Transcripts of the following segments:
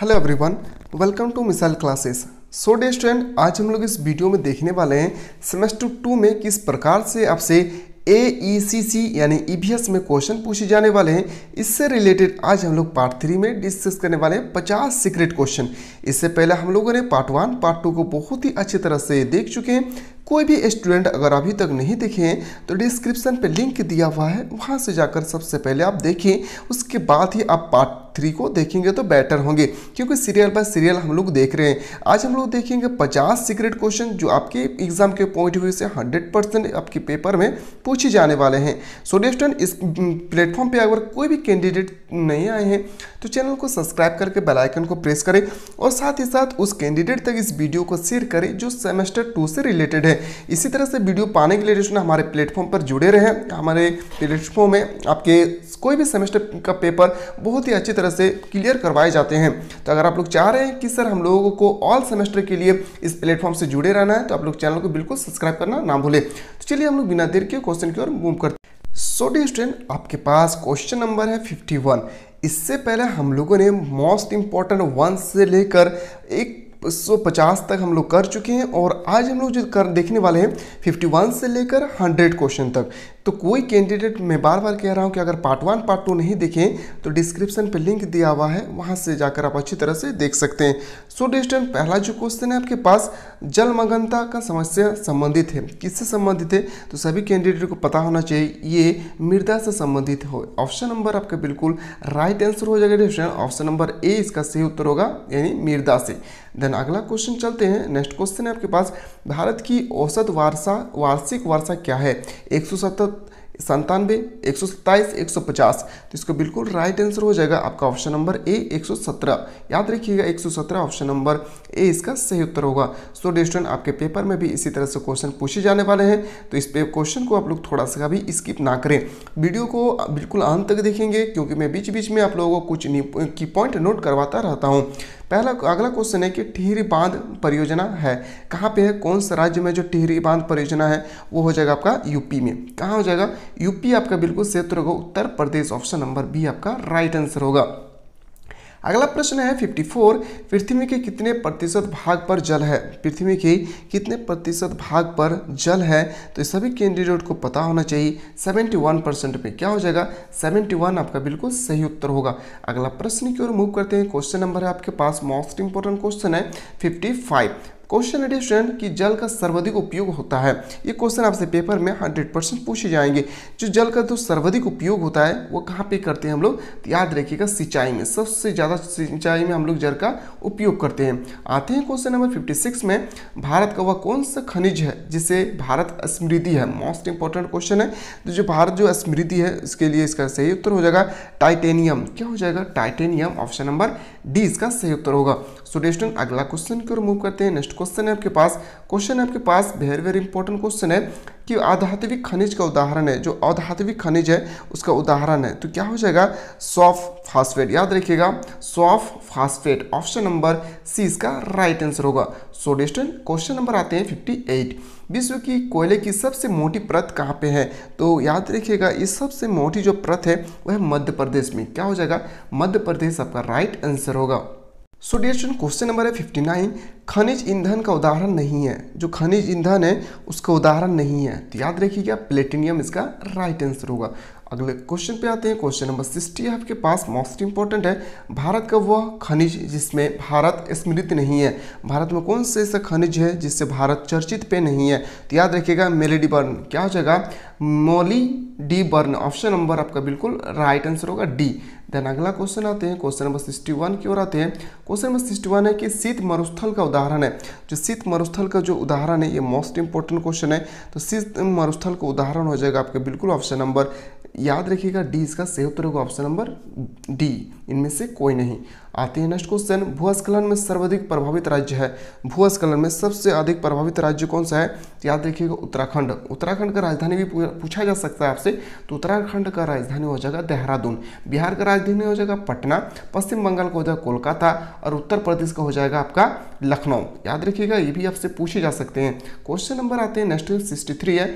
hello everyone welcome to missile classes so dear student आज हम लोग इस वीडियो में देखने वाले हैं सेमेस्टर टू में किस प्रकार से आपसे ए ई e सी सी यानी ई बी एस में क्वेश्चन पूछे जाने वाले हैं इससे रिलेटेड आज हम लोग पार्ट थ्री में डिस्कस करने वाले हैं पचास सीक्रेट क्वेश्चन इससे पहले हम लोगों ने पार्ट वन पार्ट टू को बहुत ही अच्छी तरह से देख चुके हैं कोई भी स्टूडेंट अगर अभी तक नहीं देखे हैं तो डिस्क्रिप्शन पे लिंक दिया हुआ है वहाँ से जाकर सबसे पहले आप देखें उसके बाद ही आप पार्ट थ्री को देखेंगे तो बेटर होंगे क्योंकि सीरियल बाय सीरियल हम लोग देख रहे हैं आज हम लोग देखेंगे पचास सीक्रेट क्वेश्चन जो आपके एग्जाम के पॉइंट ऑफ व्यू से हंड्रेड परसेंट आपके पेपर में पूछे जाने वाले हैं सो इस प्लेटफॉर्म पर अगर कोई भी कैंडिडेट नहीं आए हैं तो चैनल को सब्सक्राइब करके बेलाइकन को प्रेस करें और साथ ही साथ उस कैंडिडेट तक इस वीडियो को शेयर करें जो सेमेस्टर टू से रिलेटेड है इसी तरह से वीडियो पाने के लिए हमारे प्लेटफॉर्म पर जुड़े रहें हमारे प्लेटफॉर्म में आपके कोई भी सेमेस्टर का पेपर बहुत ही अच्छी तरह से क्लियर करवाए जाते हैं तो अगर आप लोग चाह रहे हैं कि सर हम लोगों को ऑल सेमेस्टर के लिए इस प्लेटफॉर्म से जुड़े रहना है तो आप लोग चैनल को बिल्कुल सब्सक्राइब करना ना भूलें तो चलिए हम लोग बिना देर के क्वेश्चन की ओर मूव करते हैं सो डी स्टूडेंट आपके पास क्वेश्चन नंबर है 51 इससे पहले हम लोगों ने मोस्ट इंपॉर्टेंट वन से लेकर एक 150 तक हम लोग कर चुके हैं और आज हम लोग जो कर देखने वाले हैं 51 से लेकर 100 क्वेश्चन तक तो कोई कैंडिडेट मैं बार बार कह रहा हूँ कि अगर पार्ट वन पार्ट टू नहीं देखें तो डिस्क्रिप्शन पे लिंक दिया हुआ है वहाँ से जाकर आप अच्छी तरह से देख सकते हैं सो डिस्टेंट पहला जो क्वेश्चन है आपके पास जलमग्नता का समस्या संबंधित है किससे संबंधित है तो सभी कैंडिडेट को पता होना चाहिए ये मृदा से संबंधित हो ऑप्शन नंबर आपका बिल्कुल राइट आंसर हो जाएगा डिस्टेंट ऑप्शन नंबर ए इसका सही उत्तर होगा यानी मृदा से देन अगला क्वेश्चन चलते हैं नेक्स्ट क्वेश्चन है आपके पास भारत की औसत वार्षा वार्षिक वर्षा क्या है एक संतानवे एक सौ सत्ताईस एक सौ पचास तो इसको बिल्कुल राइट आंसर हो जाएगा आपका ऑप्शन नंबर ए एक सौ सत्रह याद रखिएगा एक सौ सत्रह ऑप्शन नंबर ए इसका सही उत्तर होगा सो स्टूडेंट आपके पेपर में भी इसी तरह से क्वेश्चन पूछे जाने वाले हैं तो इस पे क्वेश्चन को आप लोग थोड़ा सा भी स्किप ना करें वीडियो को बिल्कुल अंत तक देखेंगे क्योंकि मैं बीच बीच में आप लोगों को कुछ की पॉइंट नोट करवाता रहता हूँ पहला अगला क्वेश्चन है कि टिहरी बांध परियोजना है कहाँ पे है कौन सा राज्य में जो टिहरी बांध परियोजना है वो हो जाएगा आपका यूपी में कहाँ हो जाएगा यूपी आपका बिल्कुल क्षेत्र होगा Uttar Pradesh option number B आपका राइट आंसर होगा अगला प्रश्न है 54 पृथ्वी के कितने प्रतिशत भाग पर जल है पृथ्वी के कितने प्रतिशत भाग पर जल है तो सभी कैंडिडेट को पता होना चाहिए 71 परसेंट पे क्या हो जाएगा 71 आपका बिल्कुल सही उत्तर होगा अगला प्रश्न की ओर मूव करते हैं क्वेश्चन नंबर है आपके पास मोस्ट इंपॉर्टेंट क्वेश्चन है 55 क्वेश्चन है स्टूडेंट कि जल का सर्वाधिक उपयोग होता है ये क्वेश्चन आपसे पेपर में हंड्रेड परसेंट पूछे जाएंगे जो जल का जो तो सर्वाधिक उपयोग होता है वो कहाँ पे करते हैं हम लोग याद रखिएगा सिंचाई में सबसे ज़्यादा सिंचाई में हम लोग जल का उपयोग करते हैं आते हैं क्वेश्चन नंबर फिफ्टी में भारत का वह कौन सा खनिज है जिसे भारत समृद्धि है मोस्ट इंपॉर्टेंट क्वेश्चन है तो जो भारत जो समृद्धि है इसके लिए इसका सही उत्तर हो जाएगा टाइटेनियम क्या हो जाएगा टाइटेनियम ऑप्शन नंबर डी इसका सही उत्तर होगा स्टूडेंट अगला क्वेश्चन की ओर मूव करते हैं नेक्स्ट क्वेश्चन है आपके पास क्वेश्चन है आपके पास वेरी वेरी इंपॉर्टेंट क्वेश्चन है कि आधात्विक खनिज का उदाहरण है जो आधात्विक खनिज है उसका उदाहरण है तो क्या हो जाएगा सॉफ फास्फेट याद रखिएगा soft phosphate option number C इसका राइट आंसर होगा सो डिस्टेंट क्वेश्चन नंबर आते हैं फिफ्टी विश्व की कोयले की सबसे मोटी प्रत कहाँ पे है तो याद रखिएगा इस सबसे मोटी जो प्रत है वह है मध्य प्रदेश में क्या हो जाएगा मध्य प्रदेश आपका राइट आंसर होगा so dear student question number है 59 खनिज ईंधन का उदाहरण नहीं है जो खनिज ईंधन है उसका उदाहरण नहीं है तो याद रखिएगा प्लेटिनियम इसका राइट आंसर होगा अगले क्वेश्चन पे आते हैं क्वेश्चन नंबर सिक्सटी आपके पास मोस्ट इंपॉर्टेंट है भारत का वह खनिज जिसमें भारत स्मृत नहीं है भारत में कौन से ऐसा खनिज है जिससे भारत चर्चित पे नहीं है तो याद रखिएगा बर्न क्या हो जाएगा molybdenum option number आपका बिल्कुल राइट आंसर होगा डी देन अगला क्वेश्चन आते हैं क्वेश्चन नंबर सिक्सटी की ओर आते हैं क्वेश्चन नंबर सिक्सटी है कि शीत मरुस्थल का उदाहरण है जो शीत मरुस्थल का जो उदाहरण है ये मोस्ट इंपॉर्टेंट क्वेश्चन है तो शीत मरुस्थल का उदाहरण हो जाएगा आपके बिल्कुल ऑप्शन नंबर याद रखिएगा डी इसका सही उत्तर होगा ऑप्शन नंबर डी इनमें से कोई नहीं आते हैं नेक्स्ट क्वेश्चन भूस्खलन में सर्वाधिक प्रभावित राज्य है भूस्खलन में सबसे अधिक प्रभावित राज्य कौन सा है तो याद रखिएगा उत्तराखंड उत्तराखंड का राजधानी भी पूछा जा सकता है आपसे तो उत्तराखंड का राजधानी हो जाएगा देहरादून बिहार का राजधानी हो जाएगा पटना पश्चिम बंगाल का हो जाएगा कोलकाता और उत्तर प्रदेश का हो जाएगा आपका लखनऊ याद रखिएगा ये भी आपसे पूछे जा सकते हैं क्वेश्चन नंबर आते हैं नेक्स्ट सिक्सटी है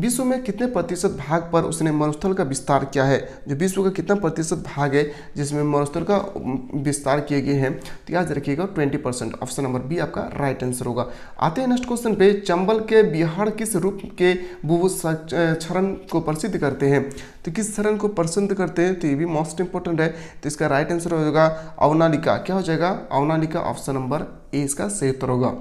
विश्व में कितने प्रतिशत भाग पर उसने मरुस्थल का विस्तार किया है जो विश्व का कितना प्रतिशत भाग है जिसमें मरुस्थल का विस्तार किए गए हैं तो याद रखिएगा twenty percent option number B आपका राइट आंसर होगा आते हैं नेक्स्ट क्वेश्चन पे चंबल के बिहार किस रूप के भू क्षरण को प्रसिद्ध करते हैं तो किस क्षरण को प्रसिद्ध करते हैं तो ये भी मोस्ट इंपॉर्टेंट है तो इसका राइट आंसर हो जाएगा अवनालिका क्या हो जाएगा अवनालिका ऑप्शन नंबर ए इसका सही उत्तर होगा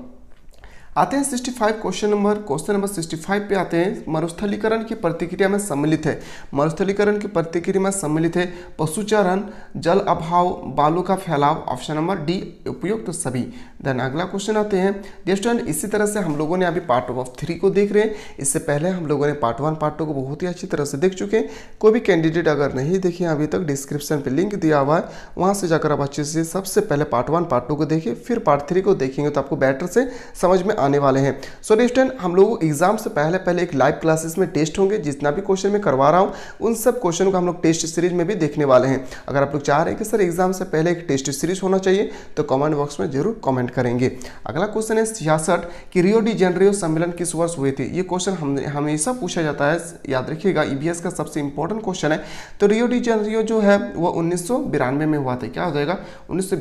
आते हैं 65 क्वेश्चन नंबर क्वेश्चन नंबर 65 पे आते हैं मरुस्थलीकरण की प्रतिक्रिया में सम्मिलित है मरुस्थलीकरण की प्रतिक्रिया में सम्मिलित है पशुचारण जल अभाव बालू का फैलाव ऑप्शन नंबर डी उपयुक्त तो सभी देन अगला क्वेश्चन आते हैं स्टूडेंट इसी तरह से हम लोगों ने अभी पार्ट ऑफ थ्री को देख रहे हैं इससे पहले हम लोगों ने पार्ट वन पार्ट टू को बहुत ही अच्छी तरह से देख चुके हैं कोई भी कैंडिडेट अगर नहीं देखे अभी तक डिस्क्रिप्शन पर लिंक दिया हुआ है वहाँ से जाकर आप अच्छे से सबसे पहले पार्ट वन पार्ट टू को देखें फिर पार्ट थ्री को देखेंगे तो आपको बेटर से समझ में आने वाले हैं सो so, स्टूडेंट हम लोग एग्जाम से पहले पहले एक लाइव क्लासेस में टेस्ट होंगे जितना भी क्वेश्चन मैं करवा रहा हूँ उन सब क्वेश्चन को हम लोग टेस्ट सीरीज में भी देखने वाले हैं अगर आप लोग चाह रहे हैं कि सर एग्जाम से पहले एक टेस्ट सीरीज होना चाहिए तो कॉमेंट बॉक्स में जरूर कॉमेंट करेंगे अगला क्वेश्चन है छियासठ कि रियो डी जनरियो सम्मेलन किस वर्ष हुए थे ये क्वेश्चन हम हमेशा पूछा जाता है याद रखिएगा ई का सबसे इंपॉर्टेंट क्वेश्चन है तो रियो डी जनरियो जो है वो उन्नीस में हुआ था क्या हो जाएगा उन्नीस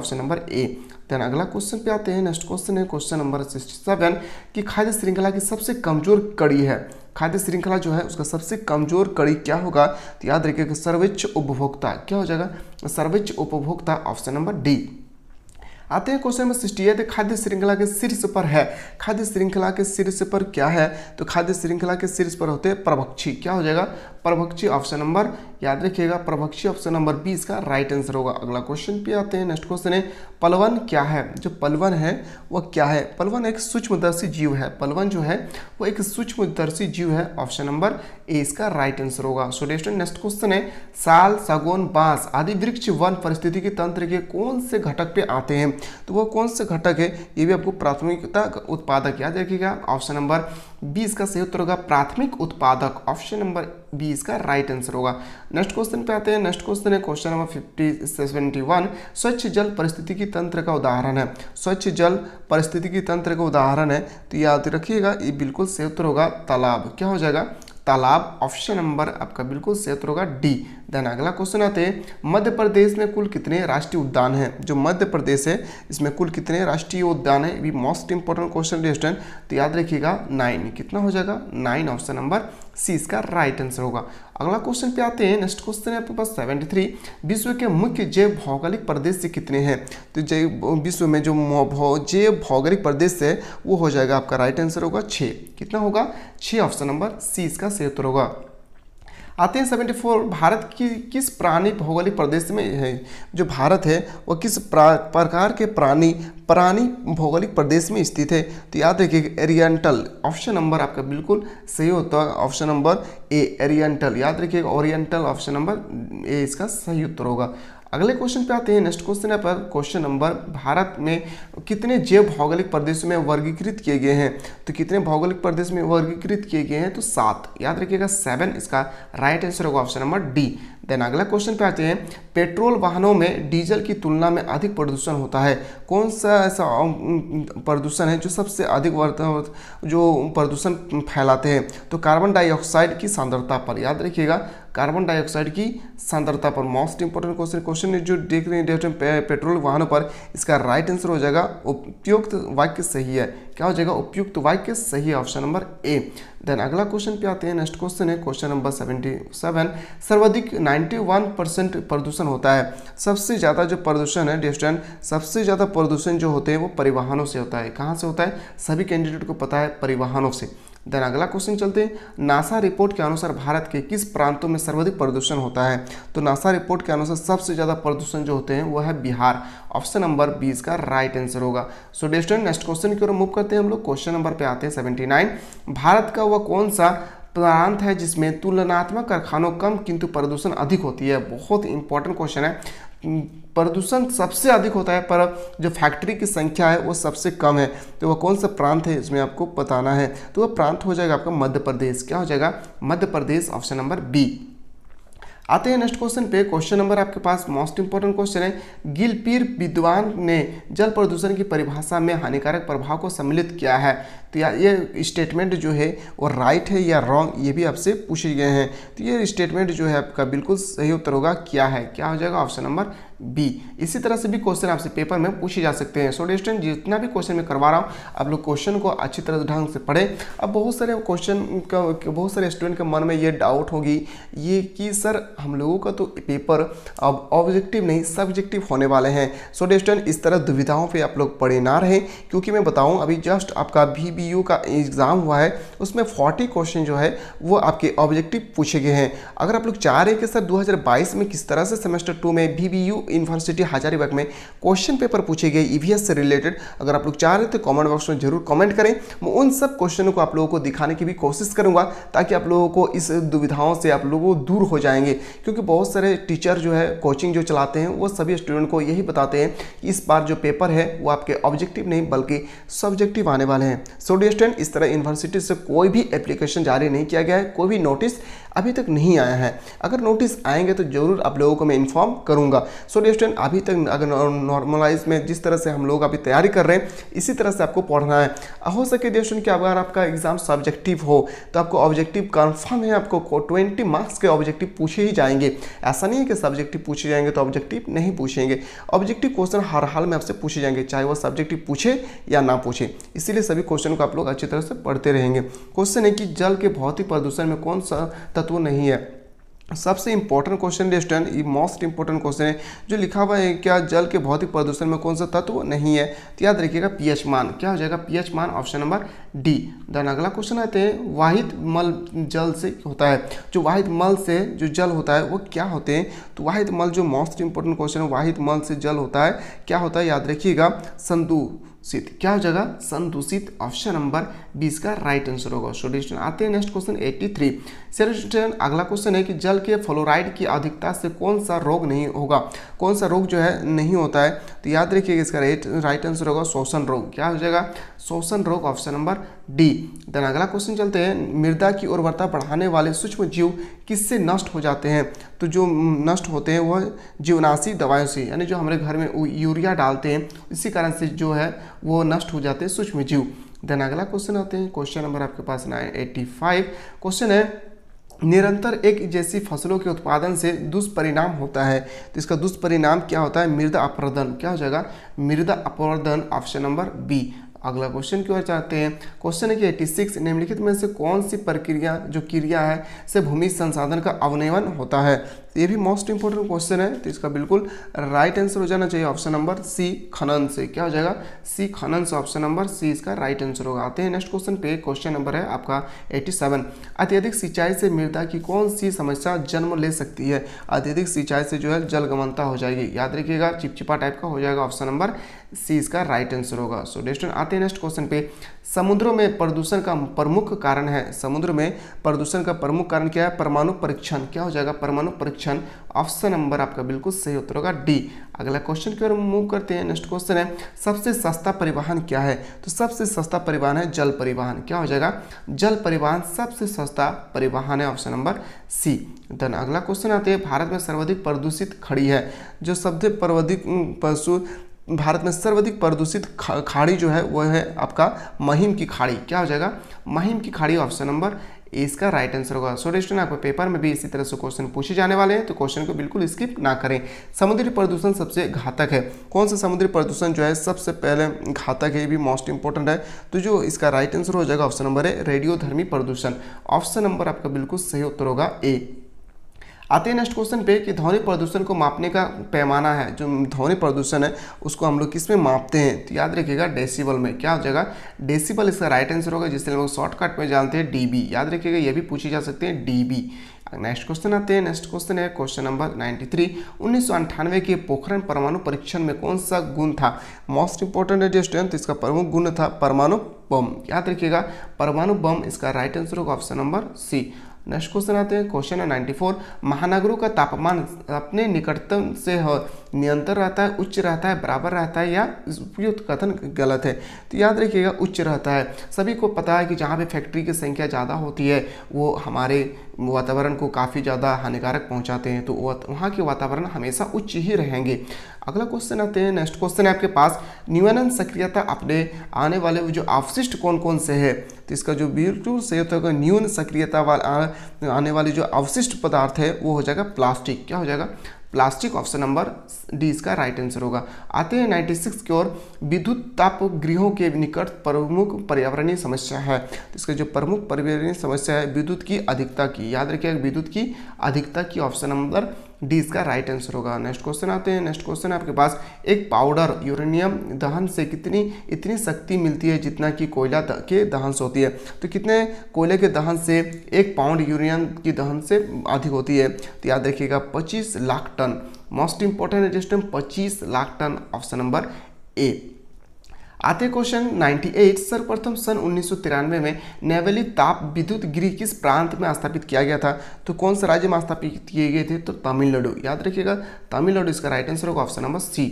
ऑप्शन नंबर ए देन अगला क्वेश्चन पे आते हैं नेक्स्ट क्वेश्चन है क्वेश्चन नंबर सिक्सटी सेवन कि खाद्य श्रृंखला की सबसे कमजोर कड़ी है खाद्य श्रृंखला जो है उसका सबसे कमजोर कड़ी क्या होगा तो याद रखिएगा सर्वोच्च उपभोक्ता क्या हो जाएगा सर्वोच्च उपभोक्ता ऑप्शन नंबर डी आते हैं क्वेश्चन नंबर सिक्सटी एट खाद्य श्रृंखला के शीर्ष पर है खाद्य श्रृंखला के शीर्ष पर क्या है तो खाद्य श्रृंखला के शीर्ष पर होते हैं प्रभक्षी क्या हो जाएगा प्रभक्षी ऑप्शन नंबर याद रखिएगा प्रभक्षी ऑप्शन नंबर बी इसका राइट आंसर होगा अगला क्वेश्चन पे आते हैं नेक्स्ट क्वेश्चन है पलवन क्या है जो पलवन है वह क्या है पलवन एक सूक्ष्मदर्शी जीव है पलवन जो है वो एक सूक्ष्मदर्शी जीव है ऑप्शन नंबर ए इसका राइट आंसर होगा सो नेक्स्ट क्वेश्चन है साल सागौन बांस आदि वृक्ष वन परिस्थिति के तंत्र के कौन से घटक पे आते हैं तो वो कौन से घटक है ये भी आपको प्राथमिकता उत्पादक याद रखिएगा ऑप्शन नंबर बी इसका सही उत्तर होगा प्राथमिक उत्पादक ऑप्शन नंबर बी इसका राइट आंसर होगा नेक्स्ट क्वेश्चन पे आते हैं नेक्स्ट क्वेश्चन है question number fifty seventy one स्वच्छ जल परिस्थितिकी तंत्र का उदाहरण है स्वच्छ जल परिस्थितिकी तंत्र का उदाहरण है तो याद रखिएगा ये बिल्कुल सही होगा तालाब क्या हो जाएगा तालाब ऑप्शन नंबर आपका बिल्कुल सही उत्तर होगा डी देन अगला क्वेश्चन आते हैं मध्य प्रदेश में कुल कितने राष्ट्रीय उद्यान हैं जो मध्य प्रदेश है इसमें कुल कितने राष्ट्रीय उद्यान है we most important question relation तो याद रखिएगा नाइन कितना हो जाएगा नाइन ऑप्शन नंबर सी इसका राइट आंसर होगा अगला क्वेश्चन पे आते हैं नेक्स्ट क्वेश्चन है आपके पास थ्री विश्व के मुख्य जैव भौगोलिक प्रदेश से कितने हैं तो जैव विश्व में जो जैव भौगोलिक प्रदेश है वो हो जाएगा आपका राइट आंसर होगा छः कितना होगा छः ऑप्शन नंबर सी इसका सही उत्तर होगा आते हैं सेवेंटी फोर भारत की किस प्राणी भौगोलिक प्रदेश में है जो भारत है वो किस प्रकार के प्राणी प्राणी भौगोलिक प्रदेश में स्थित है तो याद रखिए एरियंटल ऑप्शन नंबर आपका बिल्कुल सही होता है ऑप्शन नंबर ए एरियंटल याद रखिएगा ओरिएंटल ऑप्शन नंबर ए इसका सही उत्तर होगा अगले क्वेश्चन पे आते हैं नेक्स्ट क्वेश्चन है पर क्वेश्चन नंबर भारत में कितने जैव भौगोलिक प्रदेशों में वर्गीकृत किए गए हैं तो कितने भौगोलिक प्रदेश में वर्गीकृत किए गए हैं तो सात याद रखिएगा सेवन इसका राइट आंसर होगा ऑप्शन नंबर डी देन अगला क्वेश्चन पे आते हैं पेट्रोल वाहनों में डीजल की तुलना में अधिक प्रदूषण होता है कौन सा ऐसा प्रदूषण है जो सबसे अधिक जो प्रदूषण फैलाते हैं तो कार्बन डाइऑक्साइड की सांद्रता पर याद रखिएगा कार्बन डाइऑक्साइड की सांद्रता पर मोस्ट इंपॉर्टेंट क्वेश्चन क्वेश्चन जो देख रहे हैं पे, पेट्रोल वाहनों पर इसका राइट आंसर हो जाएगा उपयुक्त वाक्य सही है क्या हो जाएगा उपयुक्त वाक्य सही है ऑप्शन नंबर ए देन अगला क्वेश्चन पे आते हैं नेक्स्ट क्वेश्चन है क्वेश्चन नंबर सेवेंटी सेवन सर्वाधिक नाइन्टी वन परसेंट प्रदूषण होता है सबसे ज़्यादा जो प्रदूषण है डिस्टेंट सबसे ज़्यादा प्रदूषण जो होते हैं वो परिवहनों से होता है कहाँ से होता है सभी कैंडिडेट को पता है परिवहनों से देन अगला क्वेश्चन चलते हैं नासा रिपोर्ट के अनुसार भारत के किस प्रांतों में सर्वाधिक प्रदूषण होता है तो नासा रिपोर्ट के अनुसार सबसे ज़्यादा प्रदूषण जो होते हैं वह है बिहार ऑप्शन नंबर बीस का राइट आंसर होगा सो डेस्टोरेंट नेक्स्ट क्वेश्चन की ओर मूव करते हैं हम लोग क्वेश्चन नंबर पे आते हैं सेवेंटी भारत का वह कौन सा प्रांत है जिसमें तुलनात्मक कारखानों कम किंतु प्रदूषण अधिक होती है बहुत इंपॉर्टेंट क्वेश्चन है प्रदूषण सबसे अधिक होता है पर जो फैक्ट्री की संख्या है वो सबसे कम है तो वह कौन सा प्रांत है इसमें आपको बताना है तो वह प्रांत हो जाएगा आपका मध्य प्रदेश क्या हो जाएगा Madhya Pradesh option number B आते हैं नेक्स्ट क्वेश्चन पे क्वेश्चन नंबर आपके पास मोस्ट इंपॉर्टेंट क्वेश्चन है गिलपीर विद्वान ने जल प्रदूषण की परिभाषा में हानिकारक प्रभाव को सम्मिलित किया है तो या ये स्टेटमेंट जो है वो राइट है या रॉन्ग ये भी आपसे पूछे गए हैं तो ये स्टेटमेंट जो है आपका बिल्कुल सही उत्तर होगा क्या है क्या हो जाएगा ऑप्शन नंबर बी इसी तरह से भी क्वेश्चन आपसे पेपर में पूछे जा सकते हैं सो स्टूडेंट जितना भी क्वेश्चन मैं करवा रहा हूँ आप लोग क्वेश्चन को अच्छी तरह ढंग से पढ़ें अब बहुत सारे क्वेश्चन का बहुत सारे स्टूडेंट के मन में ये डाउट होगी ये कि सर हम लोगों का तो पेपर अब ऑब्जेक्टिव नहीं सब्जेक्टिव होने वाले हैं सो डेस्टन इस तरह दुविधाओं पे आप लोग पढ़े ना रहें क्योंकि मैं बताऊं अभी जस्ट आपका बी का एग्ज़ाम हुआ है उसमें 40 क्वेश्चन जो है वो आपके ऑब्जेक्टिव पूछे गए हैं अगर आप लोग चाह रहे हैं कि सर 2022 में किस तरह से सेमेस्टर टू में B B U university Hazaribagh में क्वेश्चन पेपर पूछे गए ई e से रिलेटेड अगर आप लोग चाह रहे तो कॉमेंट बॉक्स में जरूर कॉमेंट करें मैं उन सब क्वेश्चनों को आप लोगों को दिखाने की भी कोशिश करूँगा ताकि आप लोगों को इस दुविधाओं से आप लोगों दूर हो जाएंगे क्योंकि बहुत सारे टीचर जो है कोचिंग जो चलाते हैं वो सभी स्टूडेंट को यही बताते हैं कि इस बार जो पेपर है वो आपके ऑब्जेक्टिव नहीं बल्कि सब्जेक्टिव आने वाले हैं सो स्टूडेंट इस तरह यूनिवर्सिटी से कोई भी एप्लीकेशन जारी नहीं किया गया है कोई भी नोटिस अभी तक नहीं आया है अगर नोटिस आएंगे तो ज़रूर आप लोगों को मैं इन्फॉर्म करूंगा सो स्टूडेंट अभी तक अगर नॉर्मलाइज में जिस तरह से हम लोग अभी तैयारी कर रहे हैं इसी तरह से आपको पढ़ना है हो सके स्टूडेंट कि अगर आपका एग्जाम सब्जेक्टिव हो तो आपको ऑब्जेक्टिव कन्फर्म है आपको ट्वेंटी मार्क्स के ऑब्जेक्टिव पूछे ही जाएंगे ऐसा नहीं है कि सब्जेक्टिव पूछे जाएंगे तो ऑब्जेक्टिव नहीं पूछेंगे ऑब्जेक्टिव क्वेश्चन हर हाल में आपसे पूछे जाएंगे चाहे वो सब्जेक्टिव पूछे या ना पूछे इसीलिए सभी क्वेश्चन को आप लोग अच्छी तरह से पढ़ते रहेंगे क्वेश्चन है कि जल के भौतिक प्रदूषण में कौन सा तत्व नहीं है सबसे इंपॉर्टेंट क्वेश्चन डिस्टन ये मोस्ट इंपॉर्टेंट क्वेश्चन है जो लिखा हुआ है क्या जल के भौतिक प्रदूषण में कौन सा तत्व नहीं है तो याद रखिएगा पीएच मान क्या हो जाएगा पीएच मान ऑप्शन नंबर डी देन अगला क्वेश्चन आते हैं वाहित मल जल से होता है जो वाहित मल से जो जल होता है वो क्या होते हैं तो वाहित मल जो मोस्ट इंपॉर्टेंट क्वेश्चन है वाहित मल से जल होता है क्या होता है याद रखिएगा संदू क्या हो जाएगा संदूषित ऑप्शन नंबर बीस का राइट आंसर होगा आते हैं नेक्स्ट क्वेश्चन 83 सर स्टूडेंट अगला क्वेश्चन है कि जल के फ्लोराइड की अधिकता से कौन सा रोग नहीं होगा कौन सा रोग जो है नहीं होता है तो याद रखिएगा इसका राइट राइट आंसर होगा शोषण रोग क्या हो जाएगा शोषण रोग ऑप्शन नंबर डी देन अगला क्वेश्चन चलते हैं मृदा की उर्वरता बढ़ाने वाले सूक्ष्म जीव किससे नष्ट हो जाते हैं तो जो नष्ट होते हैं वह जीवनाशी दवाओं से यानी जो हमारे घर में यूरिया डालते हैं इसी कारण से जो है वो नष्ट हो जाते हैं सूक्ष्म जीव देन अगला क्वेश्चन आते हैं क्वेश्चन नंबर आपके पास नाइन एट्टी फाइव क्वेश्चन है निरंतर एक जैसी फसलों के उत्पादन से दुष्परिणाम होता है तो इसका दुष्परिणाम क्या होता है मृदा अपवर्धन क्या हो जाएगा मृदा अपवर्धन ऑप्शन नंबर बी अगला क्वेश्चन की ओर चाहते हैं क्वेश्चन है कि 86 निम्नलिखित में से कौन सी प्रक्रिया जो क्रिया है से भूमि संसाधन का अवनयन होता है ये भी मोस्ट इंपॉर्टेंट क्वेश्चन है तो इसका बिल्कुल राइट आंसर हो जाना चाहिए ऑप्शन नंबर सी खनन से क्या हो जाएगा सी खनन से ऑप्शन नंबर सी इसका राइट आंसर होगा आते हैं नेक्स्ट क्वेश्चन पे क्वेश्चन नंबर है आपका 87 अत्यधिक सिंचाई से मृदा की कौन सी समस्या जन्म ले सकती है अत्यधिक सिंचाई से जो है जलगमनता हो जाएगी याद रखिएगा चिपचिपा टाइप का हो जाएगा ऑप्शन नंबर सी इसका राइट आंसर होगा सो नेक्स्ट आते हैं नेक्स्ट क्वेश्चन पे समुद्रों में प्रदूषण का प्रमुख कारण है समुद्र में प्रदूषण का प्रमुख कारण क्या है परमाणु परीक्षण क्या हो जाएगा परमाणु परीक्षण ऑप्शन ऑप्शन नंबर आपका बिल्कुल सही उत्तर होगा डी अगला क्वेश्चन की ओर मूव करते हैं नेक्स्ट क्वेश्चन है सबसे सस्ता परिवहन क्या है तो सबसे सस्ता परिवहन है जल परिवहन क्या हो जाएगा जल परिवहन सबसे सस्ता परिवहन है ऑप्शन नंबर सी देन अगला क्वेश्चन आते हैं भारत में सर्वाधिक प्रदूषित खड़ी है जो सबसे प्रवधिक पशु भारत में सर्वाधिक प्रदूषित खाड़ी जो है वह है आपका महिम की खाड़ी क्या हो जाएगा महिम की खाड़ी ऑप्शन नंबर इसका राइट आंसर होगा सो स्टूडेंट आपको पेपर में भी इसी तरह से क्वेश्चन पूछे जाने वाले हैं तो क्वेश्चन को बिल्कुल स्किप ना करें समुद्री प्रदूषण सबसे घातक है कौन सा समुद्री प्रदूषण जो है सबसे पहले घातक है ये भी मोस्ट इंपॉर्टेंट है तो जो इसका राइट आंसर हो जाएगा ऑप्शन नंबर है रेडियोधर्मी प्रदूषण ऑप्शन नंबर आपका बिल्कुल सही उत्तर होगा ए आते हैं नेक्स्ट क्वेश्चन पे कि ध्वनि प्रदूषण को मापने का पैमाना है जो ध्वनि प्रदूषण है उसको हम लोग किस में मापते हैं तो याद रखिएगा डेसिबल में क्या हो जाएगा डेसिबल इसका राइट आंसर होगा हम लोग शॉर्टकट में जानते हैं डी याद रखिएगा ये भी पूछे जा सकते हैं डी नेक्स्ट क्वेश्चन आते हैं नेक्स्ट क्वेश्चन है क्वेश्चन नंबर 93 उन्नीस के पोखरण परमाणु परीक्षण में कौन सा गुण था मोस्ट इंपॉर्टेंट है स्टूडेंट इसका प्रमुख गुण था परमाणु बम याद रखिएगा परमाणु बम इसका राइट आंसर होगा option number C next question आते हैं क्वेश्चन है नाइन्टी फोर महानगरों का तापमान अपने निकटतम से नियंत्रण रहता है उच्च रहता है बराबर रहता है या उपयुक्त कथन गलत है तो याद रखिएगा उच्च रहता है सभी को पता है कि जहाँ पे फैक्ट्री की संख्या ज़्यादा होती है वो हमारे वातावरण को काफ़ी ज़्यादा हानिकारक पहुंचाते हैं तो वहाँ के वातावरण हमेशा उच्च ही रहेंगे अगला क्वेश्चन आते हैं नेक्स्ट क्वेश्चन है आपके पास न्यूनन सक्रियता अपने आने वाले जो अवशिष्ट कौन कौन से है तो इसका जो बिल्कुल सही होता है न्यून सक्रियता वाला आने वाले जो अवशिष्ट पदार्थ है वो हो जाएगा प्लास्टिक क्या हो जाएगा प्लास्टिक ऑप्शन नंबर डी इसका राइट आंसर होगा आते हैं 96 की ओर विद्युत ताप गृहों के निकट प्रमुख पर्यावरणीय समस्या है तो इसका जो प्रमुख पर्यावरणीय समस्या है विद्युत की अधिकता की याद रखिएगा विद्युत की अधिकता की ऑप्शन नंबर डी इसका राइट आंसर होगा नेक्स्ट क्वेश्चन आते हैं नेक्स्ट क्वेश्चन आपके पास एक पाउडर यूरेनियम दहन से कितनी इतनी शक्ति मिलती है जितना कि कोयला के दहन से होती है तो कितने कोयले के दहन से एक पाउंड यूरेनियम की दहन से अधिक होती है तो याद रखिएगा पच्चीस लाख टन मोस्ट इंपॉर्टेंट है जिस टाइम पच्चीस lakh ton option number A आते क्वेश्चन 98 सर्वप्रथम सन उन्नीस में नेवली ताप विद्युत गृह किस प्रांत में स्थापित किया गया था तो कौन से राज्य में स्थापित किए गए थे तो तमिलनाडु याद रखिएगा तमिलनाडु इसका राइट आंसर होगा ऑप्शन नंबर सी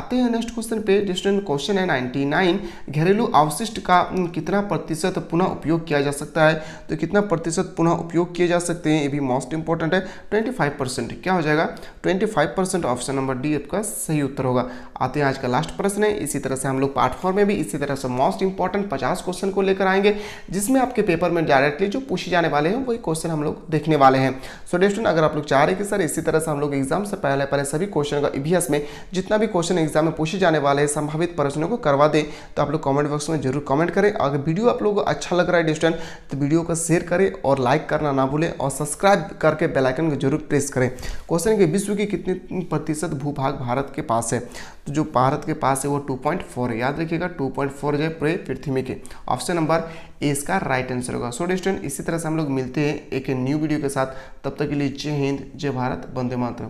आते हैं नेक्स्ट क्वेश्चन पे डिस्टेंट क्वेश्चन है 99 घरेलू अवशिष्ट का कितना प्रतिशत पुनः उपयोग किया जा सकता है तो कितना प्रतिशत पुनः उपयोग किए जा सकते हैं ये भी मोस्ट इंपॉर्टेंट है ट्वेंटी क्या हो जाएगा ट्वेंटी ऑप्शन नंबर डी आपका सही उत्तर होगा आते हैं आज का लास्ट प्रश्न है इसी तरह से हम लोग पार्ट फोर में भी इसी तरह से मोस्ट इंपॉर्टेंट पचास क्वेश्चन को लेकर आएंगे जिसमें आपके पेपर में डायरेक्टली जो पूछे जाने वाले हैं वही क्वेश्चन हम लोग देखने वाले हैं सो so, स्टूडेंट अगर आप लोग चाह रहे कि सर इसी तरह से हम लोग एग्जाम से पहले पहले सभी क्वेश्चन का ईवीएस में जितना भी क्वेश्चन एग्जाम में पूछे जाने वाले हैं संभावित प्रश्नों को करवा दें तो आप लोग कॉमेंट बॉक्स में जरूर कॉमेंट करें अगर वीडियो आप लोग को अच्छा लग रहा है डिस्टेंट तो वीडियो को शेयर करें और लाइक करना ना भूलें और सब्सक्राइब करके बेलाइकन को जरूर प्रेस करें क्वेश्चन के विश्व की कितनी प्रतिशत भूभाग भारत के पास है तो जो भारत के पास है वो 2.4 है याद रखिएगा 2.4 जो है पूरे पृथ्वी के ऑप्शन नंबर ए इसका राइट आंसर होगा सो स्टूडेंट इसी तरह से हम लोग मिलते हैं एक न्यू वीडियो के साथ तब तक के लिए जय हिंद जय भारत बंदे मातरम